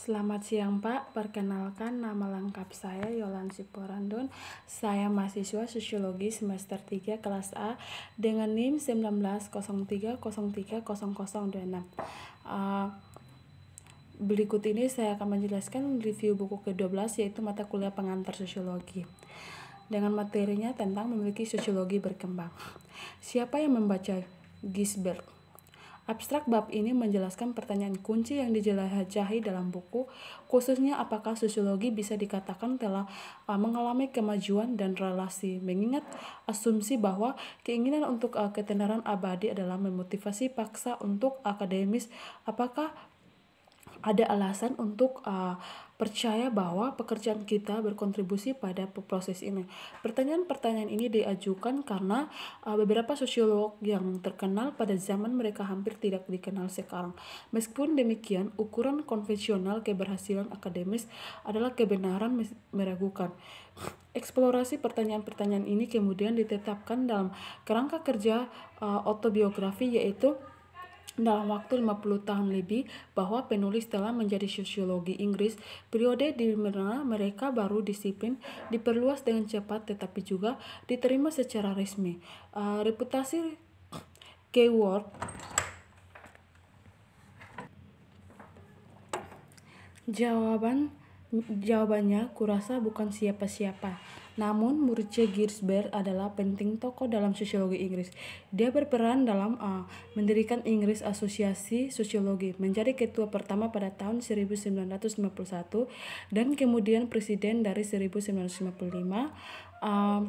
Selamat siang Pak, perkenalkan nama lengkap saya Yolan Siporandon. Saya mahasiswa Sosiologi semester 3 kelas A dengan NIM 1903030026. Uh, ah, berikut ini saya akan menjelaskan review buku ke-12 yaitu mata kuliah pengantar sosiologi dengan materinya tentang memiliki sosiologi berkembang. Siapa yang membaca Gisbert? Abstrak bab ini menjelaskan pertanyaan kunci yang dijelajahi dalam buku, khususnya apakah sosiologi bisa dikatakan telah uh, mengalami kemajuan dan relasi, mengingat asumsi bahwa keinginan untuk uh, ketenaran abadi adalah memotivasi paksa untuk akademis apakah ada alasan untuk uh, percaya bahwa pekerjaan kita berkontribusi pada proses ini. Pertanyaan-pertanyaan ini diajukan karena uh, beberapa sosiolog yang terkenal pada zaman mereka hampir tidak dikenal sekarang. Meskipun demikian, ukuran konvensional keberhasilan akademis adalah kebenaran meragukan. Eksplorasi pertanyaan-pertanyaan ini kemudian ditetapkan dalam kerangka kerja uh, autobiografi yaitu dalam waktu 50 tahun lebih bahwa penulis telah menjadi sosiologi Inggris, periode di mana mereka baru disiplin diperluas dengan cepat tetapi juga diterima secara resmi. Uh, reputasi keyword Jawaban jawabannya kurasa bukan siapa-siapa. Namun, Murce Gisbert adalah penting tokoh dalam sosiologi Inggris. Dia berperan dalam A. Eh, mendirikan Inggris Asosiasi Sosiologi, menjadi ketua pertama pada tahun 1951 dan kemudian presiden dari 1955 uh, eh,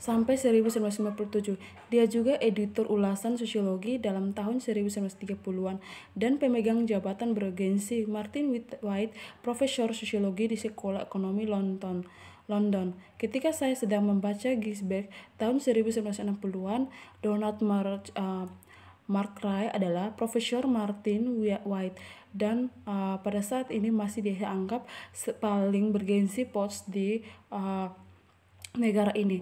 sampai 1957. Dia juga editor ulasan sosiologi dalam tahun 1930-an dan pemegang jabatan bergensi Martin White, Profesor Sosiologi di Sekolah Ekonomi London. London. Ketika saya sedang membaca Gisbeck tahun 1960-an, Donald Mar uh, Mark Ray adalah Profesor Martin White dan uh, pada saat ini masih dianggap paling bergensi pos di uh, negara ini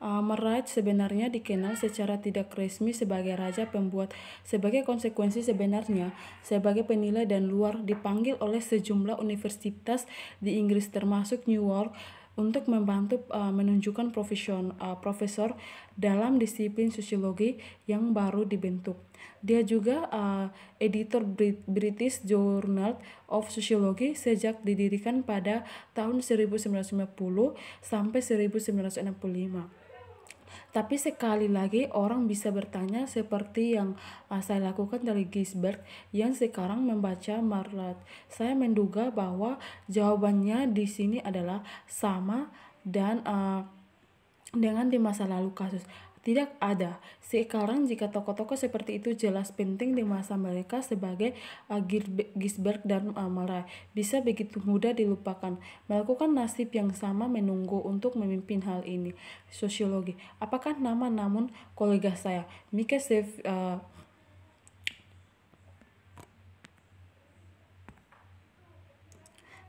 uh, sebenarnya dikenal secara tidak resmi sebagai raja pembuat. Sebagai konsekuensi sebenarnya, sebagai penilai dan luar dipanggil oleh sejumlah universitas di Inggris termasuk New York untuk membantu uh, menunjukkan profesion, uh, profesor dalam disiplin sosiologi yang baru dibentuk. Dia juga uh, editor Brit British Journal of Sociology sejak didirikan pada tahun 1950 sampai 1965. Tapi sekali lagi orang bisa bertanya seperti yang ah, saya lakukan dari Gisbert yang sekarang membaca Marlat. Saya menduga bahwa jawabannya di sini adalah sama dan uh, dengan di masa lalu kasus. Tidak ada. Sekarang jika tokoh-tokoh seperti itu jelas penting di masa mereka sebagai uh, Gisberg dan Amara eh, bisa begitu mudah dilupakan. Melakukan nasib yang sama menunggu untuk memimpin hal ini. Sosiologi. Apakah nama namun kolega saya Mika Sev uh,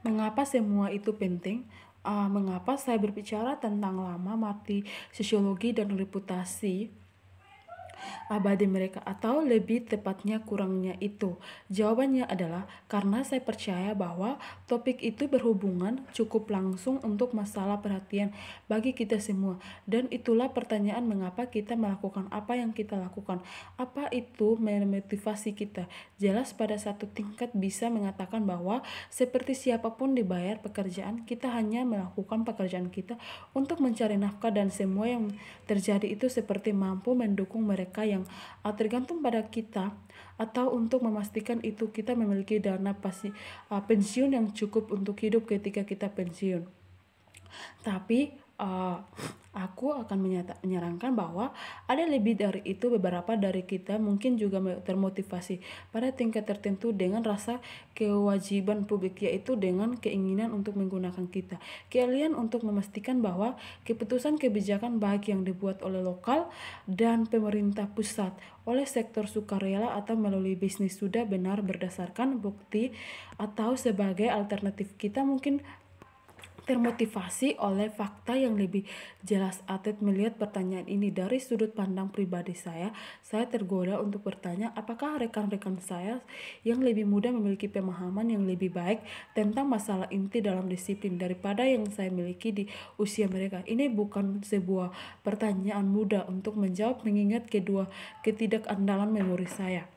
Mengapa semua itu penting? uh, mengapa saya berbicara tentang lama mati sosiologi dan reputasi abadi mereka atau lebih tepatnya kurangnya itu? Jawabannya adalah karena saya percaya bahwa topik itu berhubungan cukup langsung untuk masalah perhatian bagi kita semua dan itulah pertanyaan mengapa kita melakukan apa yang kita lakukan. Apa itu memotivasi kita? Jelas pada satu tingkat bisa mengatakan bahwa seperti siapapun dibayar pekerjaan, kita hanya melakukan pekerjaan kita untuk mencari nafkah dan semua yang terjadi itu seperti mampu mendukung mereka yang yang ah, tergantung pada kita atau untuk memastikan itu kita memiliki dana pasti uh, ah, pensiun yang cukup untuk hidup ketika kita pensiun. Tapi uh, aku akan menyata, menyarankan bahwa ada lebih dari itu beberapa dari kita mungkin juga termotivasi pada tingkat tertentu dengan rasa kewajiban publik yaitu dengan keinginan untuk menggunakan kita kalian untuk memastikan bahwa keputusan kebijakan baik yang dibuat oleh lokal dan pemerintah pusat oleh sektor sukarela atau melalui bisnis sudah benar berdasarkan bukti atau sebagai alternatif kita mungkin termotivasi oleh fakta yang lebih jelas. Atlet melihat pertanyaan ini dari sudut pandang pribadi saya. Saya tergoda untuk bertanya, apakah rekan-rekan saya yang lebih muda memiliki pemahaman yang lebih baik tentang masalah inti dalam disiplin daripada yang saya miliki di usia mereka? Ini bukan sebuah pertanyaan mudah untuk menjawab mengingat kedua ketidakandalan memori saya.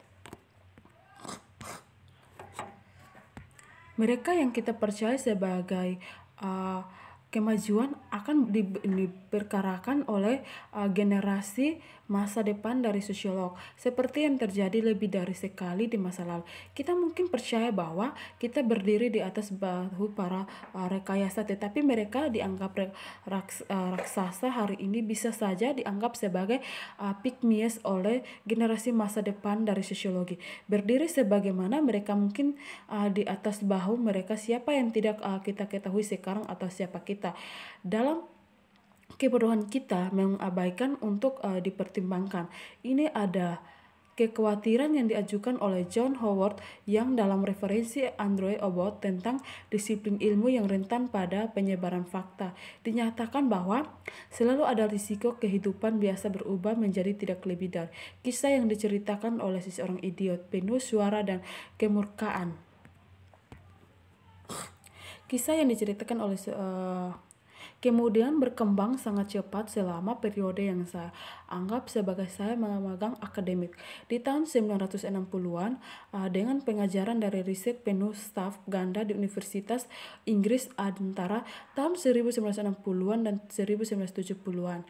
Mereka yang kita percaya sebagai Eh, kemajuan akan diperkarakan oleh uh, generasi masa depan dari sosiolog, seperti yang terjadi lebih dari sekali di masa lalu. Kita mungkin percaya bahwa kita berdiri di atas bahu para eh, rekayasa, tetapi mereka dianggap eh, raksasa hari ini bisa saja dianggap sebagai uh, eh, pikmies oleh generasi masa depan dari sosiologi. Berdiri sebagaimana mereka mungkin uh, di atas bahu mereka siapa yang tidak uh, kita ketahui sekarang atau siapa kita. Dalam kebodohan kita mengabaikan untuk uh, dipertimbangkan. Ini ada kekhawatiran yang diajukan oleh John Howard yang dalam referensi Android About tentang disiplin ilmu yang rentan pada penyebaran fakta dinyatakan bahwa selalu ada risiko kehidupan biasa berubah menjadi tidak lebih dari kisah yang diceritakan oleh seseorang idiot penuh suara dan kemurkaan kisah yang diceritakan oleh uh, kemudian berkembang sangat cepat selama periode yang saya anggap sebagai saya memegang akademik. Di tahun 1960-an, eh, dengan pengajaran dari riset penuh staf ganda di Universitas Inggris antara tahun 1960-an dan 1970-an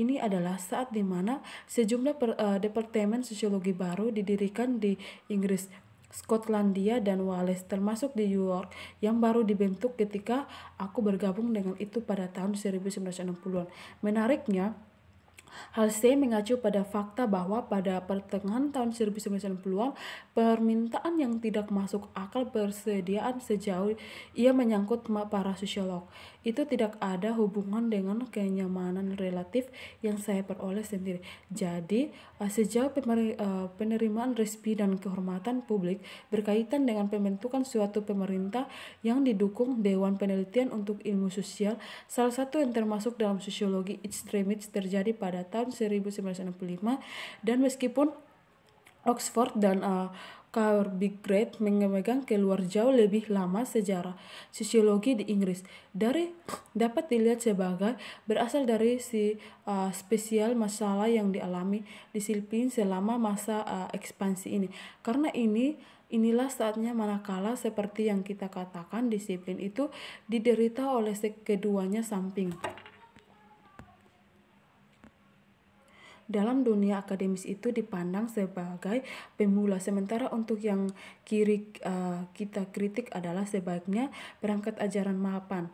ini adalah saat di mana sejumlah per, uh, departemen sosiologi baru didirikan di Inggris. Skotlandia dan Wales termasuk di New York yang baru dibentuk ketika aku bergabung dengan itu pada tahun 1960-an. Menariknya, Hal C mengacu pada fakta bahwa pada pertengahan tahun 1990-an, permintaan yang tidak masuk akal persediaan sejauh ia menyangkut para sosiolog itu tidak ada hubungan dengan kenyamanan relatif yang saya peroleh sendiri. Jadi, eh, sejauh eh, penerimaan resmi dan kehormatan publik berkaitan dengan pembentukan suatu pemerintah yang didukung Dewan Penelitian untuk Ilmu Sosial, salah satu yang termasuk dalam sosiologi extremis terjadi pada tahun 1965 dan meskipun Oxford dan uh, Cowbridge memegang keluar jauh lebih lama sejarah sosiologi di Inggris. Dari dapat dilihat sebagai berasal dari si uh, spesial masalah yang dialami disiplin selama masa uh, ekspansi ini. Karena ini Inilah saatnya manakala seperti yang kita katakan disiplin itu diderita oleh keduanya samping. dalam dunia akademis itu dipandang sebagai pemula sementara untuk yang kiri uh, kita kritik adalah sebaiknya berangkat ajaran mapan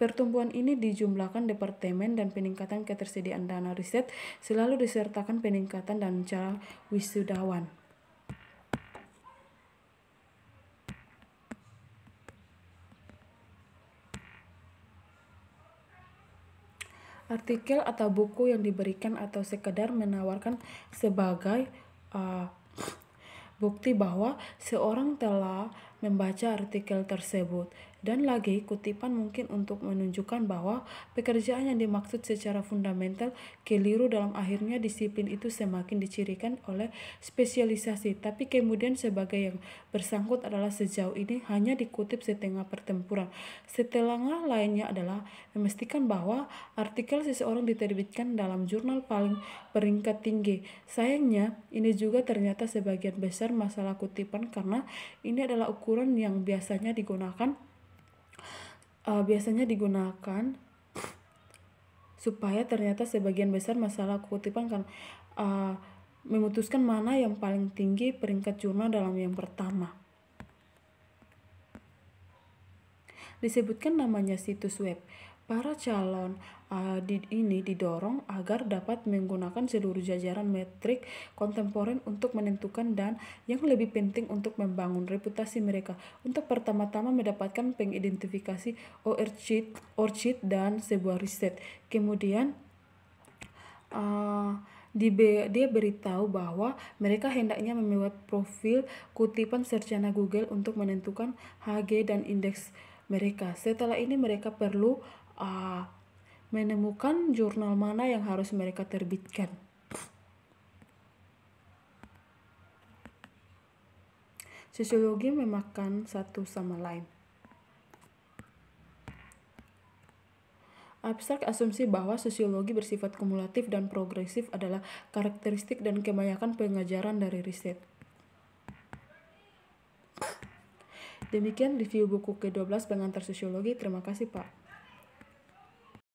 Pertumbuhan ini dijumlahkan departemen dan peningkatan ketersediaan dana riset selalu disertakan peningkatan dan cara wisudawan. artikel atau buku yang diberikan atau sekedar menawarkan sebagai uh, bukti bahwa seorang telah membaca artikel tersebut. Dan lagi, kutipan mungkin untuk menunjukkan bahwa pekerjaan yang dimaksud secara fundamental keliru dalam akhirnya disiplin itu semakin dicirikan oleh spesialisasi. Tapi kemudian sebagai yang bersangkut adalah sejauh ini hanya dikutip setengah pertempuran. Setelah lainnya adalah memastikan bahwa artikel seseorang diterbitkan dalam jurnal paling peringkat tinggi. Sayangnya, ini juga ternyata sebagian besar masalah kutipan karena ini adalah ukuran yang biasanya digunakan uh, biasanya digunakan supaya ternyata sebagian besar masalah kutipan kan uh, memutuskan mana yang paling tinggi peringkat jurnal dalam yang pertama. Disebutkan namanya situs web. Para calon uh, di, ini didorong agar dapat menggunakan seluruh jajaran metrik kontemporer untuk menentukan dan yang lebih penting untuk membangun reputasi mereka untuk pertama-tama mendapatkan pengidentifikasi orchid, orchid dan sebuah riset. Kemudian uh, dia beritahu bahwa mereka hendaknya membuat profil kutipan sercana Google untuk menentukan HG dan indeks mereka. Setelah ini mereka perlu uh, menemukan jurnal mana yang harus mereka terbitkan. Sosiologi memakan satu sama lain. Abstrak asumsi bahwa sosiologi bersifat kumulatif dan progresif adalah karakteristik dan kebanyakan pengajaran dari riset. Demikian review buku ke-12 pengantar sosiologi. Terima kasih, Pak.